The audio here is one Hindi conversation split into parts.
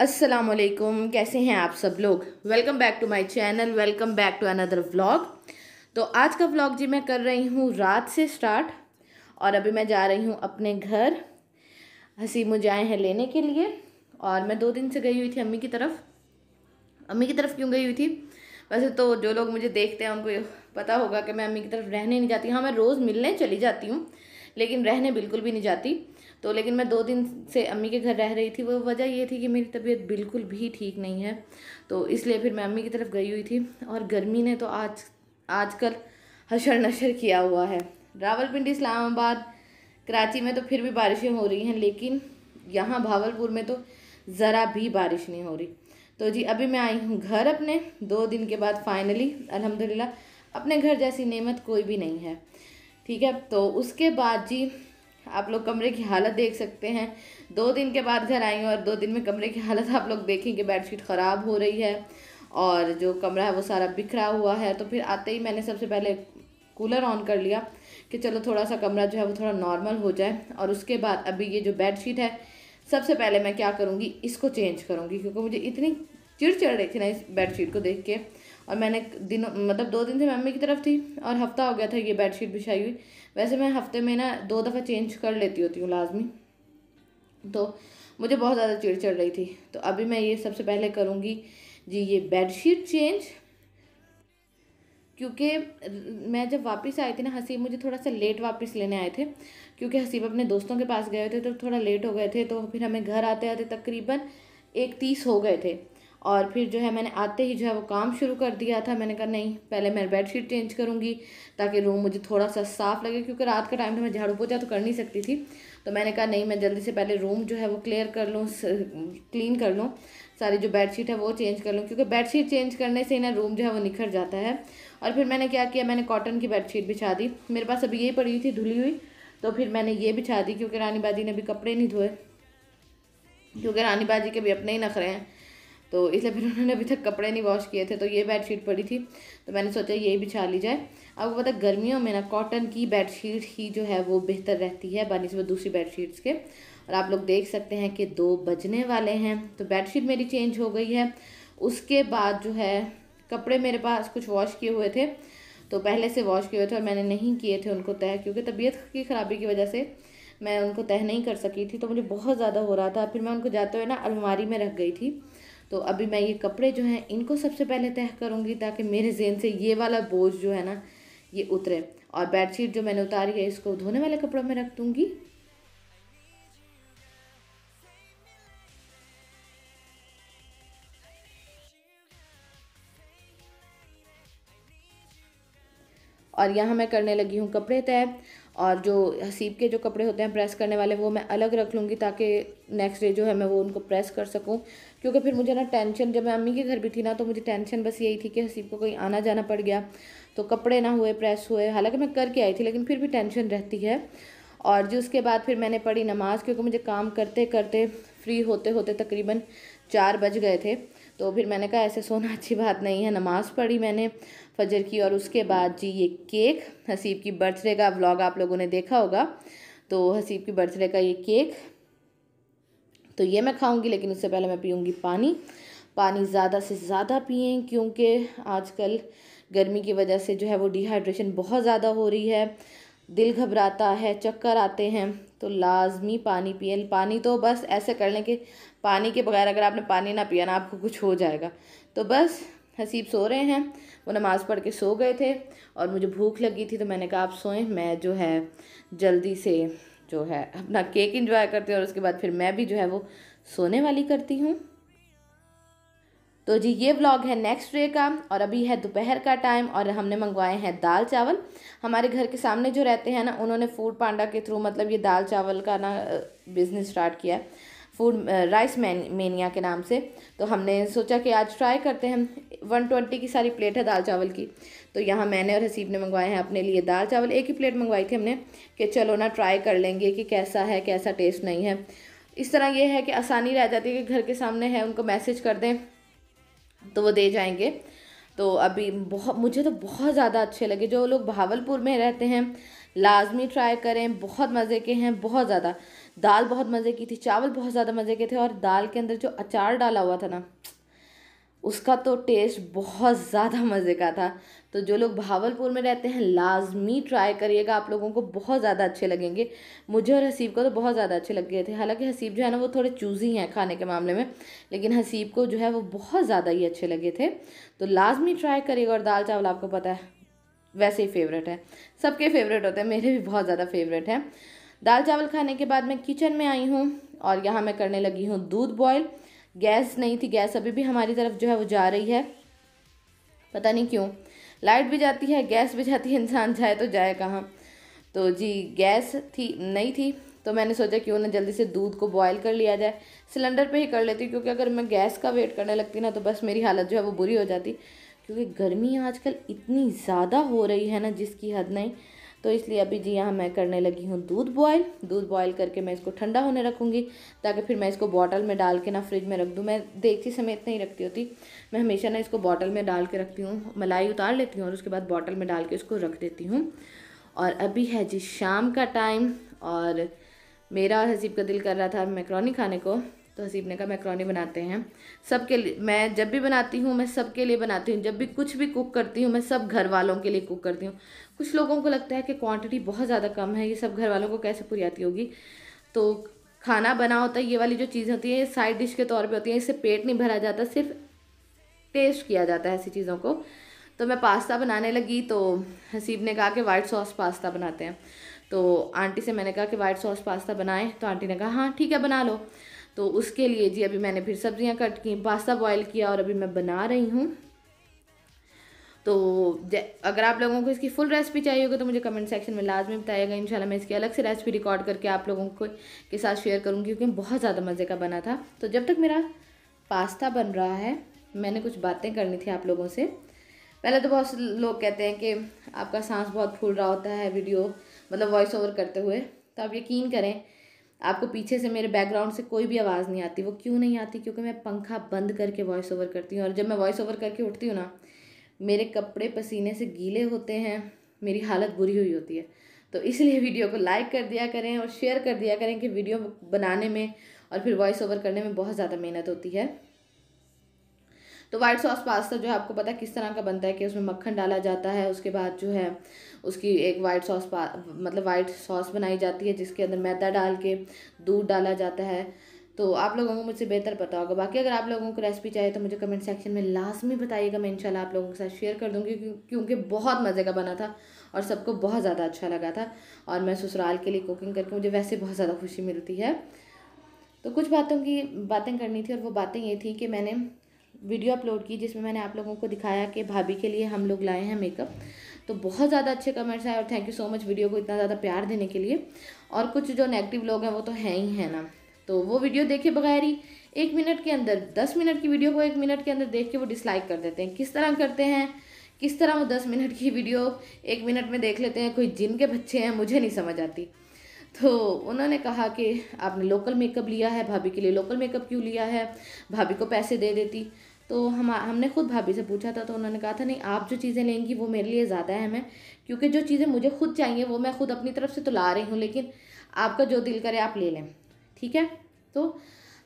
असलकुम कैसे हैं आप सब लोग welcome back to my channel welcome back to another vlog तो आज का व्लॉग जी मैं कर रही हूँ रात से स्टार्ट और अभी मैं जा रही हूँ अपने घर हंसी मुझे आए हैं लेने के लिए और मैं दो दिन से गई हुई थी अम्मी की तरफ अम्मी की तरफ क्यों गई हुई थी वैसे तो जो लोग मुझे देखते हैं उनको पता होगा कि मैं अम्मी की तरफ रहने नहीं जाती हाँ मैं रोज़ मिलने चली जाती हूँ लेकिन रहने बिल्कुल भी नहीं जाती तो लेकिन मैं दो दिन से अम्मी के घर रह रही थी वो वजह ये थी कि मेरी तबीयत बिल्कुल भी ठीक नहीं है तो इसलिए फिर मैं अम्मी की तरफ गई हुई थी और गर्मी ने तो आज आजकल हशर नशर किया हुआ है रावलपिंडी इस्लामाबाद कराची में तो फिर भी बारिशें हो रही हैं लेकिन यहाँ भावलपुर में तो ज़रा भी बारिश नहीं हो रही तो जी अभी मैं आई हूँ घर अपने दो दिन के बाद फाइनली अलहमदिल्ला अपने घर जैसी नेमत कोई भी नहीं है ठीक है तो उसके बाद जी आप लोग कमरे की हालत देख सकते हैं दो दिन के बाद घर आएंगे और दो दिन में कमरे की हालत आप लोग देखेंगे बेडशीट ख़राब हो रही है और जो कमरा है वो सारा बिखरा हुआ है तो फिर आते ही मैंने सबसे पहले कूलर ऑन कर लिया कि चलो थोड़ा सा कमरा जो है वो थोड़ा नॉर्मल हो जाए और उसके बाद अभी ये जो बेडशीट है सबसे पहले मैं क्या करूँगी इसको चेंज करूँगी क्योंकि मुझे इतनी चिड़चिड़ रही थी ना इस बेडशीट को देख के और मैंने दिनों मतलब दो दिन से मम्मी की तरफ थी और हफ्ता हो गया था ये बेडशीट बिछाई हुई वैसे मैं हफ्ते में ना दो दफ़ा चेंज कर लेती होती हूँ लाजमी तो मुझे बहुत ज़्यादा चिड़ चढ़ रही थी तो अभी मैं ये सबसे पहले करूँगी जी ये शीट चेंज क्योंकि मैं जब वापस आई थी ना हसीब मुझे थोड़ा सा लेट वापस लेने आए थे क्योंकि हसीब अपने दोस्तों के पास गए थे तो थोड़ा लेट हो गए थे तो फिर हमें घर आते आते तकरीबन एक तीस हो गए थे और फिर जो है मैंने आते ही जो है वो काम शुरू कर दिया था मैंने कहा नहीं पहले मैं बेडशीट चेंज करूँगी ताकि रूम मुझे थोड़ा सा साफ़ लगे क्योंकि रात का टाइम था तो मैं झाड़ू पोछा तो कर नहीं सकती थी तो मैंने कहा नहीं मैं जल्दी से पहले रूम जो है वो क्लियर कर लूँ क्लीन कर लूँ सारी जो बेडशीट है वो चेंज कर लूँ क्योंकि बेडशीट चेंज करने से ही ना रूम जो है वो निखर जाता है और फिर मैंने क्या किया मैंने कॉटन की बेडशीट बिछा दी मेरे पास अभी यही पड़ी थी धुली हुई तो फिर मैंने ये बिछा दी क्योंकि रानी बाजी ने अभी कपड़े नहीं धोए क्योंकि रानी बाजी के भी अपने ही नखरे हैं तो इसलिए फिर उन्होंने अभी तक कपड़े नहीं वॉश किए थे तो ये बेडशीट पड़ी थी तो मैंने सोचा यही बिछा ली जाए आपको पता गर्मियों में ना कॉटन की बेडशीट ही जो है वो बेहतर रहती है से दूसरी बेडशीट्स के और आप लोग देख सकते हैं कि दो बजने वाले हैं तो बेडशीट मेरी चेंज हो गई है उसके बाद जो है कपड़े मेरे पास कुछ वॉश किए हुए थे तो पहले से वॉश किए हुए थे और मैंने नहीं किए थे उनको तय क्योंकि तबीयत की ख़राबी की वजह से मैं उनको तय नहीं कर सकी थी तो मुझे बहुत ज़्यादा हो रहा था फिर मैं उनको जाते हुए ना अलमारी में रख गई थी तो अभी मैं ये कपड़े जो हैं इनको सबसे पहले तय करूँगी ताकि मेरे जेन से ये वाला बोझ जो है ना ये उतरे और बेडशीट जो मैंने उतारी है इसको धोने वाले कपड़ों में रख दूँगी और यहाँ मैं करने लगी हूँ कपड़े तय और जो हसीब के जो कपड़े होते हैं प्रेस करने वाले वो मैं अलग रख लूँगी ताकि नेक्स्ट डे जो है मैं वो उनको प्रेस कर सकूँ क्योंकि फिर मुझे ना टेंशन जब मैं अम्मी के घर भी थी ना तो मुझे टेंशन बस यही थी कि हसीब को कहीं आना जाना पड़ गया तो कपड़े ना हुए प्रेस हुए हालांकि मैं करके आई थी लेकिन फिर भी टेंशन रहती है और जो उसके बाद फिर मैंने पढ़ी नमाज़ क्योंकि मुझे काम करते करते फ्री होते होते तकरीबन चार बज गए थे तो फिर मैंने कहा ऐसे सोना अच्छी बात नहीं है नमाज़ पढ़ी मैंने फजर की और उसके बाद जी ये केक हसीब की बर्थडे का व्लॉग आप लोगों ने देखा होगा तो हसीब की बर्थडे का ये केक तो ये मैं खाऊंगी लेकिन उससे पहले मैं पीऊँगी पानी पानी ज़्यादा से ज़्यादा पिएँ क्योंकि आजकल गर्मी की वजह से जो है वो डिहाइड्रेशन बहुत ज़्यादा हो रही है दिल घबराता है चक्कर आते हैं तो लाजमी पानी पिए पानी तो बस ऐसे कर लें कि पानी के बगैर अगर आपने पानी ना पिया ना आपको कुछ हो जाएगा तो बस हसीब सो रहे हैं वो नमाज़ पढ़ के सो गए थे और मुझे भूख लगी थी तो मैंने कहा आप सोएं मैं जो है जल्दी से जो है अपना केक इंजॉय करती हूँ और उसके बाद फिर मैं भी जो है वो सोने वाली करती हूँ तो जी ये व्लॉग है नेक्स्ट डे का और अभी है दोपहर का टाइम और हमने मंगवाए हैं दाल चावल हमारे घर के सामने जो रहते हैं ना उन्होंने फूड पांडा के थ्रू मतलब ये दाल चावल का ना बिज़नेस स्टार्ट किया है फूड राइस मेनिया के नाम से तो हमने सोचा कि आज ट्राई करते हैं वन ट्वेंटी की सारी प्लेट है दाल चावल की तो यहाँ मैंने और हसीब ने मंगवाए हैं अपने लिए दाल चावल एक ही प्लेट मंगवाई थी हमने कि चलो ना ट्राई कर लेंगे कि कैसा है कैसा टेस्ट नहीं है इस तरह ये है कि आसानी रह जाती है कि घर के सामने है उनको मैसेज कर दें तो वो दे जाएंगे तो अभी बहुत मुझे तो बहुत ज़्यादा अच्छे लगे जो लोग भावलपुर में रहते हैं लाजमी ट्राई करें बहुत मज़े के हैं बहुत ज़्यादा दाल बहुत मज़े की थी चावल बहुत ज़्यादा मज़े के थे और दाल के अंदर जो अचार डाला हुआ था ना उसका तो टेस्ट बहुत ज़्यादा मज़े का था तो जो लोग भावलपुर में रहते हैं लाजमी ट्राई करिएगा आप लोगों को बहुत ज़्यादा अच्छे लगेंगे मुझे और हसीब को तो बहुत ज़्यादा अच्छे लग गए थे हालांकि हसीब जो है ना वो थोड़े चूज़ी हैं खाने के मामले में लेकिन हसीब को जो है वो बहुत ज़्यादा ही अच्छे लगे थे तो लाजमी ट्राई करिएगा और दाल चावल आपको पता है वैसे ही फेवरेट है सबके फेवरेट होते हैं मेरे भी बहुत ज़्यादा फेवरेट हैं दाल चावल खाने के बाद मैं किचन में आई हूँ और यहाँ मैं करने लगी हूँ दूध बॉयल गैस नहीं थी गैस अभी भी हमारी तरफ जो है वो जा रही है पता नहीं क्यों लाइट भी जाती है गैस भी जाती है इंसान जाए तो जाए कहाँ तो जी गैस थी नहीं थी तो मैंने सोचा क्यों ना जल्दी से दूध को बॉयल कर लिया जाए सिलेंडर पे ही कर लेती क्योंकि अगर मैं गैस का वेट करने लगती ना तो बस मेरी हालत जो है वो बुरी हो जाती क्योंकि गर्मी आजकल इतनी ज़्यादा हो रही है ना जिसकी हद नहीं तो इसलिए अभी जी यहाँ मैं करने लगी हूँ दूध बॉयल दूध बॉयल करके मैं इसको ठंडा होने रखूँगी ताकि फिर मैं इसको बॉटल में डाल के ना फ्रिज में रख दूँ मैं देखती समय इतना ही रखती होती मैं हमेशा ना इसको बॉटल में डाल के रखती हूँ मलाई उतार लेती हूँ और उसके बाद बॉटल में डाल के इसको रख देती हूँ और अभी है जी शाम का टाइम और मेरा और हसीब का दिल कर रहा था मैक्रोनी खाने को तो हसीब ने कहा मैक्रोनी बनाते हैं सबके लिए मैं जब भी बनाती हूँ मैं सबके लिए बनाती हूँ जब भी कुछ भी कुक करती हूँ मैं सब घर वालों के लिए कुक करती हूँ कुछ लोगों को लगता है कि क्वांटिटी बहुत ज़्यादा कम है ये सब घर वालों को कैसे पूरी आती होगी तो खाना बना होता है ये वाली जो चीज़ होती है साइड डिश के तौर पर होती है इससे पेट नहीं भरा जाता सिर्फ टेस्ट किया जाता है ऐसी चीज़ों को तो मैं पास्ता बनाने लगी तो हसीब ने कहा कि वाइट सॉस पास्ता बनाते हैं तो आंटी से मैंने कहा कि वाइट सॉस पास्ता बनाएं तो आंटी ने कहा हाँ ठीक है बना लो तो उसके लिए जी अभी मैंने फिर सब्ज़ियाँ कट की पास्ता बॉयल किया और अभी मैं बना रही हूँ तो अगर आप लोगों को इसकी फुल रेसिपी चाहिए होगी तो मुझे कमेंट सेक्शन में लाजमी बताएगा इंशाल्लाह मैं इसकी अलग से रेसिपी रिकॉर्ड करके आप लोगों को के साथ शेयर करूँगी क्योंकि बहुत ज़्यादा मज़े का बना था तो जब तक मेरा पास्ता बन रहा है मैंने कुछ बातें करनी थी आप लोगों से पहले तो बहुत से लोग कहते हैं कि आपका सांस बहुत फूल रहा होता है वीडियो मतलब वॉइस ओवर करते हुए तो आप यकीन करें आपको पीछे से मेरे बैकग्राउंड से कोई भी आवाज़ नहीं आती वो क्यों नहीं आती क्योंकि मैं पंखा बंद करके वॉइस ओवर करती हूँ और जब मैं वॉइस ओवर करके उठती हूँ ना मेरे कपड़े पसीने से गीले होते हैं मेरी हालत बुरी हुई होती है तो इसलिए वीडियो को लाइक कर दिया करें और शेयर कर दिया करें कि वीडियो बनाने में और फिर वॉइस ओवर करने में बहुत ज़्यादा मेहनत होती है तो व्हाइट सॉस पास्ता जो है आपको पता है किस तरह का बनता है कि उसमें मक्खन डाला जाता है उसके बाद जो है उसकी एक वाइट सॉस मतलब वाइट सॉस बनाई जाती है जिसके अंदर मैदा डाल के दूध डाला जाता है तो आप लोगों को मुझसे बेहतर पता होगा बाकी अगर आप लोगों को रेसिपी चाहिए तो मुझे कमेंट सेक्शन में लाजमी बताइएगा मैं इंशाल्लाह आप लोगों के साथ शेयर कर दूंगी क्योंकि बहुत मज़े का बना था और सबको बहुत ज़्यादा अच्छा लगा था और मैं ससुराल के लिए कुकिंग करके मुझे वैसे बहुत ज़्यादा खुशी मिलती है तो कुछ बातों की बातें करनी थी और वो बातें ये थी कि मैंने वीडियो अपलोड की जिसमें मैंने आप लोगों को दिखाया कि भाभी के लिए हम लोग लाए हैं मेकअप तो बहुत ज़्यादा अच्छे कमेंट्स आए और thank you so much video को इतना ज़्यादा प्यार देने के लिए और कुछ जो नेगेटिव लोग हैं वो तो हैं ही हैं ना तो वो वीडियो देखे बगैर ही एक मिनट के अंदर दस मिनट की वीडियो को एक मिनट के अंदर देख के वो डिसलाइक कर देते हैं किस तरह करते हैं किस तरह वो दस मिनट की वीडियो एक मिनट में देख लेते हैं कोई जिन के बच्चे हैं मुझे नहीं समझ आती तो उन्होंने कहा कि आपने लोकल मेकअप लिया है भाभी के लिए लोकल मेकअप क्यों लिया है भाभी को पैसे दे देती तो हम हमने खुद भाभी से पूछा था तो उन्होंने कहा था नहीं आप जो चीज़ें लेंगी वो मेरे लिए ज़्यादा अहम है क्योंकि जो चीज़ें मुझे खुद चाहिए वो मैं खुद अपनी तरफ से तो ला रही हूँ लेकिन आपका जो दिल करे आप ले लें ठीक है तो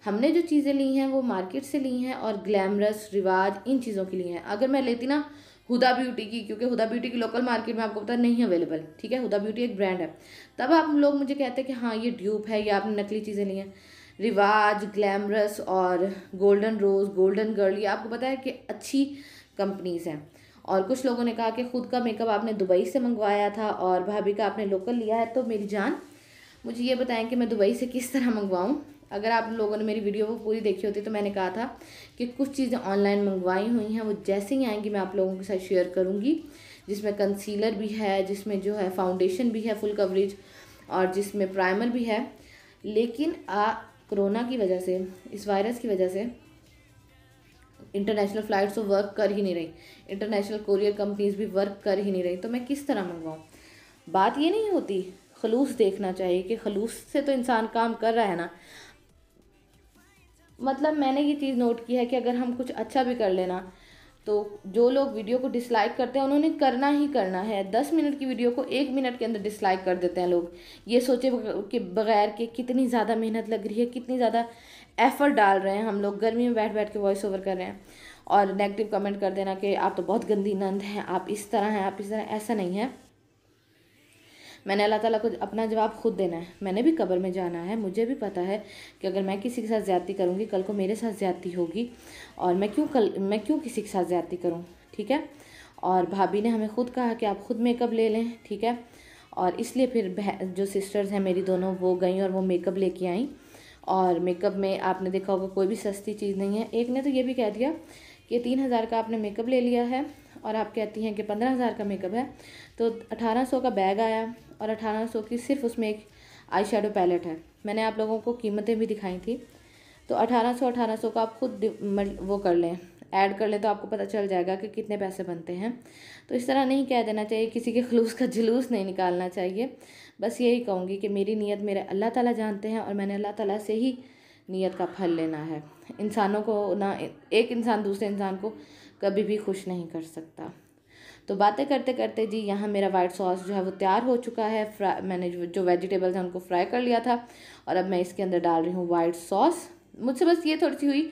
हमने जो चीज़ें ली हैं वो मार्केट से ली हैं और ग्लैमरस रिवाज इन चीज़ों की ली हैं अगर मैं लेती ना हुदा ब्यूटी की क्योंकि हुदा ब्यूटी की लोकल मार्केट में आपको पता नहीं अवेलेबल ठीक है हुदा ब्यूटी एक ब्रांड है तब आप लोग मुझे कहते हैं कि हाँ ये ड्यूप है या आपने नकली चीज़ें ली हैं रिवाज ग्लैमरस और गोल्डन रोज़ गोल्डन गर्ल ये आपको पता है कि अच्छी कंपनीज़ हैं और कुछ लोगों ने कहा कि ख़ुद का मेकअप आपने दुबई से मंगवाया था और भाभी का आपने लोकल लिया है तो मेरी जान मुझे ये बताएं कि मैं दुबई से किस तरह मंगवाऊँ अगर आप लोगों ने मेरी वीडियो वो पूरी देखी होती तो मैंने कहा था कि कुछ चीज़ें ऑनलाइन मंगवाई हुई हैं वो जैसे ही आएंगी मैं आप लोगों के साथ शेयर करूँगी जिसमें कंसीलर भी है जिसमें जो है फाउंडेशन भी है फुल कवरेज और जिसमें प्राइमर भी है लेकिन आ, कोरोना की वजह से इस वायरस की वजह से इंटरनेशनल फ़्लाइट्स तो वर्क कर ही नहीं रही इंटरनेशनल कोरियर कंपनीज भी वर्क कर ही नहीं रही तो मैं किस तरह मंगवाऊँ बात ये नहीं होती खलूस देखना चाहिए कि खलूस से तो इंसान काम कर रहा है ना मतलब मैंने ये चीज़ नोट की है कि अगर हम कुछ अच्छा भी कर लेना तो जो लोग वीडियो को डिसलाइक करते हैं उन्होंने करना ही करना है दस मिनट की वीडियो को एक मिनट के अंदर डिसलाइक कर देते हैं लोग ये सोचे के बगैर कि कितनी ज़्यादा मेहनत लग रही है कितनी ज़्यादा एफर्ट डाल रहे हैं हम लोग गर्मी में बैठ बैठ के वॉइस ओवर कर रहे हैं और नेगेटिव कमेंट कर देना कि आप तो बहुत गंदी नंद हैं आप इस तरह हैं आप इस तरह ऐसा नहीं है मैंने अल्लाह ताला को अपना जवाब खुद देना है मैंने भी कब्र में जाना है मुझे भी पता है कि अगर मैं किसी के साथ ज़्यादती करूँगी कल को मेरे साथ ज़्यादती होगी और मैं क्यों कल मैं क्यों किसी के साथ ज़्यादती करूँ ठीक है और भाभी ने हमें खुद कहा कि आप खुद मेकअप ले लें ठीक है और इसलिए फिर जो सिस्टर्स हैं मेरी दोनों वो गई और वो मेकअप लेके आई और मेकअप में आपने देखा होगा कोई भी सस्ती चीज़ नहीं है एक ने तो ये भी कह दिया कि तीन हज़ार का आपने मेकअप ले लिया है और आप कहती हैं कि पंद्रह हज़ार का मेकअप है तो अठारह सौ का बैग आया और अठारह सौ की सिर्फ उसमें एक आई शेडो पैलेट है मैंने आप लोगों को कीमतें भी दिखाई थी तो अठारह सौ अठारह सौ का आप खुद वो कर लें ऐड कर लें तो आपको पता चल जाएगा कि कितने पैसे बनते हैं तो इस तरह नहीं कह देना चाहिए किसी के खलूस का जुलूस नहीं निकालना चाहिए बस यही कहूँगी कि मेरी नीयत मेरे अल्लाह ताला जानते हैं और मैंने अल्लाह ताला से ही नीयत का फल लेना है इंसानों को ना एक इंसान दूसरे इंसान को कभी भी खुश नहीं कर सकता तो बातें करते करते जी यहाँ मेरा वाइट सॉस जो है वो तैयार हो चुका है फ्राई मैंने जो वेजिटेबल्स हैं उनको फ्राई कर लिया था और अब मैं इसके अंदर डाल रही हूँ वाइट सॉस मुझसे बस ये थोड़ी सी हुई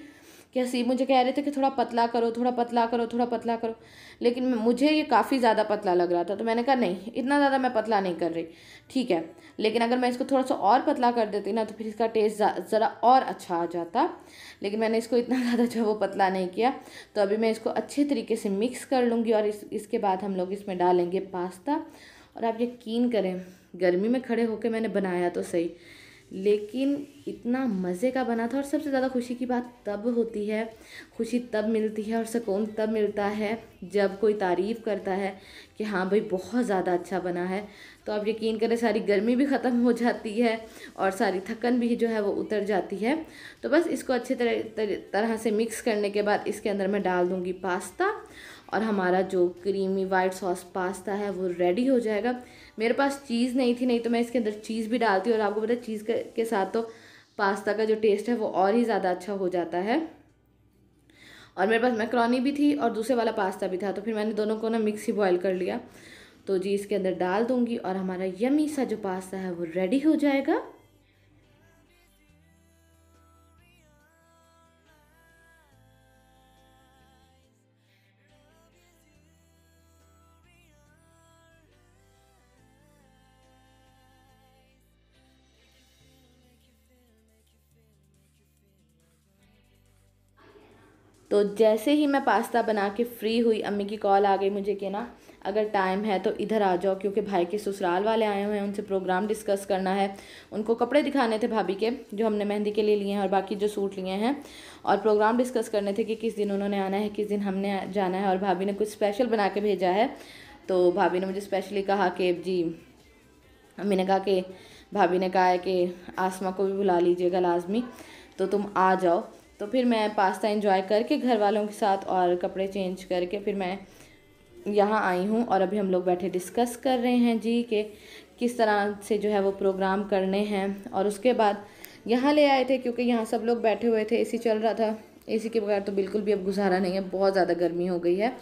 कि हसीब मुझे कह रहे थे कि थोड़ा पतला करो थोड़ा पतला करो थोड़ा पतला करो लेकिन मुझे ये काफ़ी ज़्यादा पतला लग रहा था तो मैंने कहा नहीं इतना ज़्यादा मैं पतला नहीं कर रही ठीक है लेकिन अगर मैं इसको थोड़ा सा और पतला कर देती ना तो फिर इसका टेस्ट ज़रा और अच्छा आ जाता लेकिन मैंने इसको इतना ज़्यादा जो वो पतला नहीं किया तो अभी मैं इसको अच्छे तरीके से मिक्स कर लूँगी और इस इसके बाद हम लोग इसमें डालेंगे पास्ता और आप यकीन करें गर्मी में खड़े होकर मैंने बनाया तो सही लेकिन इतना मज़े का बना था और सबसे ज़्यादा खुशी की बात तब होती है खुशी तब मिलती है और सुकून तब मिलता है जब कोई तारीफ़ करता है कि हाँ भाई बहुत ज़्यादा अच्छा बना है तो आप यकीन करें सारी गर्मी भी ख़त्म हो जाती है और सारी थकन भी जो है वो उतर जाती है तो बस इसको अच्छे तरह तरह से मिक्स करने के बाद इसके अंदर मैं डाल दूँगी पास्ता और हमारा जो क्रीमी वाइट सॉस पास्ता है वो रेडी हो जाएगा मेरे पास चीज़ नहीं थी नहीं तो मैं इसके अंदर चीज़ भी डालती और आपको पता चीज़ के साथ तो पास्ता का जो टेस्ट है वो और ही ज़्यादा अच्छा हो जाता है और मेरे पास मैक्रोनी भी थी और दूसरे वाला पास्ता भी था तो फिर मैंने दोनों को ना मिक्स ही बॉयल कर लिया तो जी इसके अंदर डाल दूंगी और हमारा यमी सा जो पास्ता है वो रेडी हो जाएगा तो जैसे ही मैं पास्ता बना के फ्री हुई अम्मी की कॉल आ गई मुझे कि ना अगर टाइम है तो इधर आ जाओ क्योंकि भाई के ससुराल वाले आए हुए हैं उनसे प्रोग्राम डिस्कस करना है उनको कपड़े दिखाने थे भाभी के जो हमने मेहंदी के लिए लिए हैं और बाकी जो सूट लिए हैं और प्रोग्राम डिस्कस करने थे कि किस दिन उन्होंने आना है किस दिन हमने जाना है और भाभी ने कुछ स्पेशल बना के भेजा है तो भाभी ने मुझे स्पेशली कहा कि जी अम्मी ने कहा कि भाभी ने कहा है कि आसमा को भी बुला लीजिएगा लाजमी तो तुम आ जाओ तो फिर मैं पास्ता इन्जॉय करके घर वालों के साथ और कपड़े चेंज करके फिर मैं यहाँ आई हूँ और अभी हम लोग बैठे डिस्कस कर रहे हैं जी के किस तरह से जो है वो प्रोग्राम करने हैं और उसके बाद यहाँ ले आए थे क्योंकि यहाँ सब लोग बैठे हुए थे एसी चल रहा था एसी के बगैर तो बिल्कुल भी अब गुजारा नहीं है बहुत ज़्यादा गर्मी हो गई है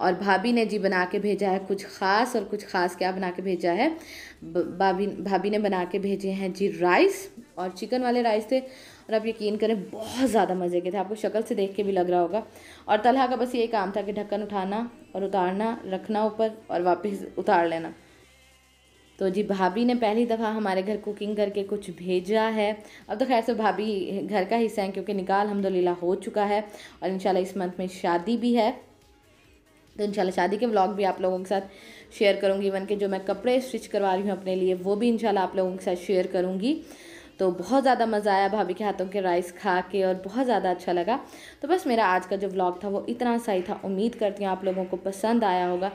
और भाभी ने जी बना के भेजा है कुछ ख़ास और कुछ ख़ास क्या बना के भेजा है भाभी भाभी ने बना के भेजे हैं जी राइस और चिकन वाले राइस थे और आप यकीन करें बहुत ज़्यादा मज़े के थे आपको शक्ल से देख के भी लग रहा होगा और तलहा का बस ये काम था कि ढक्कन उठाना और उतारना रखना ऊपर और वापस उतार लेना तो जी भाभी ने पहली दफ़ा हमारे घर कुकिंग करके कुछ भेजा है अब तो खैर से भाभी घर का हिस्सा है क्योंकि निकाल अलहमदिल्ला हो चुका है और इन इस मंथ में शादी भी है तो इंशाल्लाह शादी के व्लॉग भी आप लोगों के साथ शेयर करूंगी इवन के जो मैं कपड़े स्टिच करवा रही हूँ अपने लिए वो भी इंशाल्लाह आप लोगों के साथ शेयर करूंगी तो बहुत ज़्यादा मज़ा आया भाभी के हाथों के राइस खा के और बहुत ज़्यादा अच्छा लगा तो बस मेरा आज का जो ब्लॉग था वो इतना सही था उम्मीद करती हूँ आप लोगों को पसंद आया होगा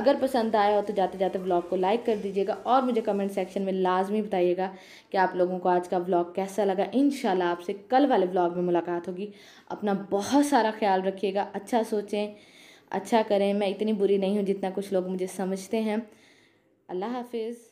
अगर पसंद आया हो तो जाते जाते ब्लॉग को लाइक कर दीजिएगा और मुझे कमेंट सेक्शन में लाजमी बताइएगा कि आप लोगों को आज का ब्लॉग कैसा लगा इन आपसे कल वाले ब्लॉग में मुलाकात होगी अपना बहुत सारा ख्याल रखिएगा अच्छा सोचें अच्छा करें मैं इतनी बुरी नहीं हूँ जितना कुछ लोग मुझे समझते हैं अल्लाह हाफिज़